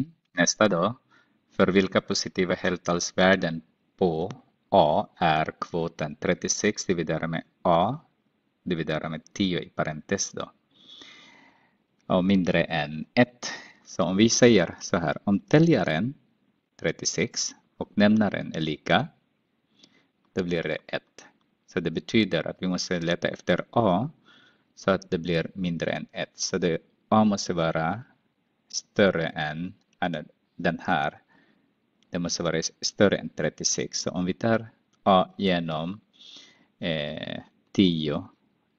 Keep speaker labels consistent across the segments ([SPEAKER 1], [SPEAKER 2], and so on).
[SPEAKER 1] tecken nästa då. för vilka positiva heltalsvärden på A är kvoten 36 dividerat med A dividerat med 10 i parentes då. Och mindre än 1. Så om vi säger så här, om täljaren 36 och nämnaren är lika, då blir det 1. Så det betyder att vi måste leta efter A så att det blir mindre än 1. Så det, A måste vara större än den här, den måste vara större än 36. Så om vi tar A genom eh, 10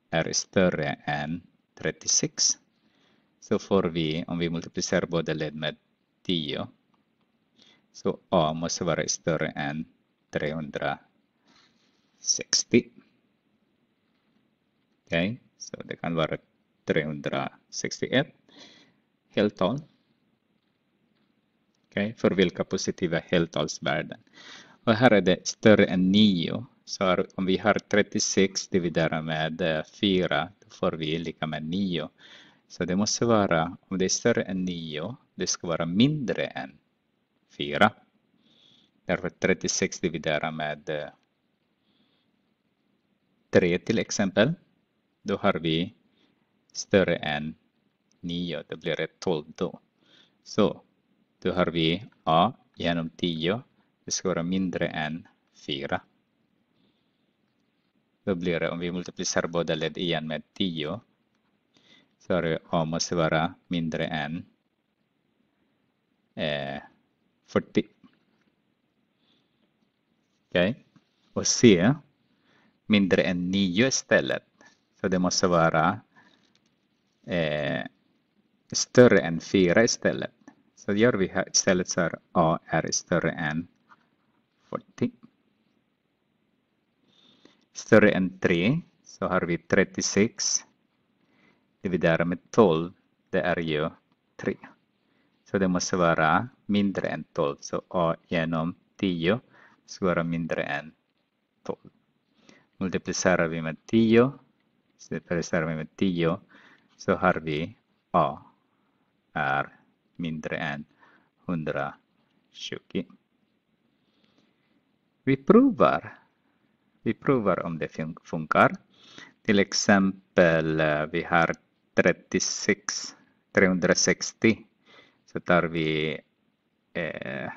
[SPEAKER 1] är större än 36 så får vi, om vi multiplicerar båda led med 10, så A måste vara större än 360. Okej, okay. så det kan vara 361 heltal okay, för vilka positiva heltalsvärden. Och här är det större än 9. Så om vi har 36 dividerat med 4, eh, då får vi lika med 9. Så det måste vara, om det är större än 9, det ska vara mindre än 4. Därför 36 dividerat med 3 eh, till exempel, då har vi större än 9, det blir det 12 då. Så då har vi a genom 10. Det ska vara mindre än 4. Då blir det, om vi multiplicerar båda led igen med 10, så har det a måste vara mindre än eh, 40. Okej. Okay. Och C, mindre än 9 istället. Så det måste vara eh, större än 4 istället. Så gör vi här istället så här A är större än 40. Större än 3 så har vi 36 dividerat med 12. Det är ju 3. Så det måste vara mindre än 12. Så A genom 10 ska vara mindre än 12. Multiplicerar vi med 10, multiplicerar vi med 10 så har vi A är mindre än 120. Vi provar. Vi provar om det funkar. Till exempel eh, vi har 36, 360. Så tar vi, eh,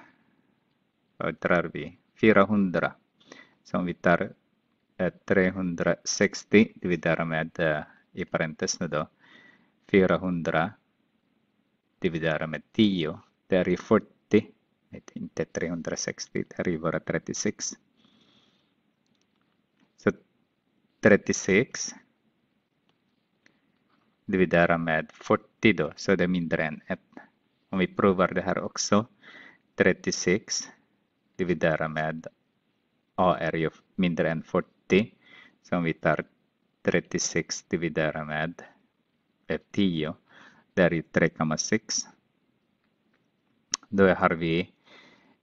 [SPEAKER 1] vad tar vi? 400. Så om vi tar eh, 360 dividerar med eh, i parentes nu då 400 dividera med 10. Det är ju 40, inte 360, det är ju bara 36. Så 36 dividera med 40 då, så det är mindre än 1. Om vi provar det här också. 36 dividera med A är ju mindre än 40. Så om vi tar 36 dividera med 10 där är 3,6. Då har vi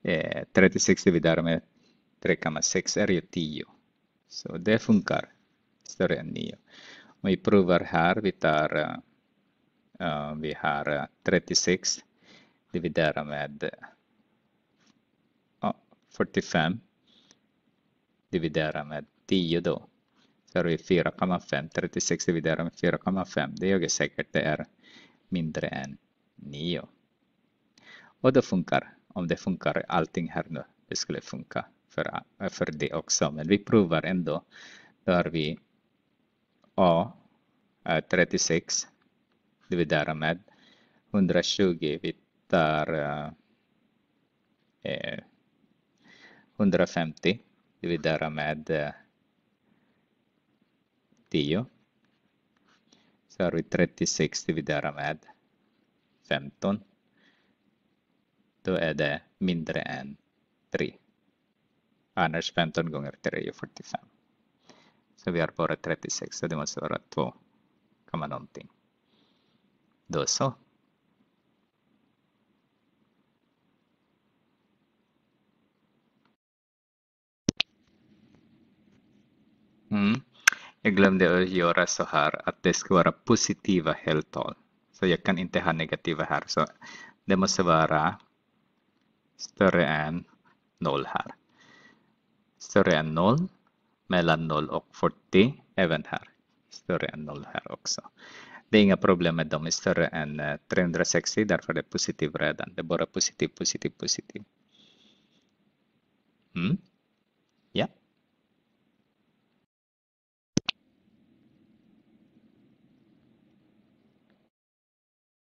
[SPEAKER 1] eh, 36 dividerat med 3,6 är ju 10. Så det funkar, större än 9. Om vi provar här, vi tar uh, vi har 36 eh, dividerat med uh, 45 dividerat med 10 då. Så har vi 4,5, 36 dividerat med 4,5. Det är säkert det är mindre än 9. Och det funkar. Om det funkar allting här nu, det skulle funka för, för det också. Men vi provar ändå. Då har vi A 36 eh, dividerar med 120. Vi tar eh, 150 eh, dividerar med eh, 10 så har vi 36 dividera med 15. Då är det mindre än 3. Annars 15 gånger 3 är 45. Så vi har bara 36, så det måste vara 2, komma någonting. Då så. Jag glömde att göra så här att det ska vara positiva heltal. Så jag kan inte ha negativa här. Så det måste vara större än 0 här. Större än 0, mellan 0 och 40 även här. Större än 0 här också. Det är inga problem med dem, de är större än 360 eh, därför det är positiv redan. Det är bara positivt, positivt, positivt.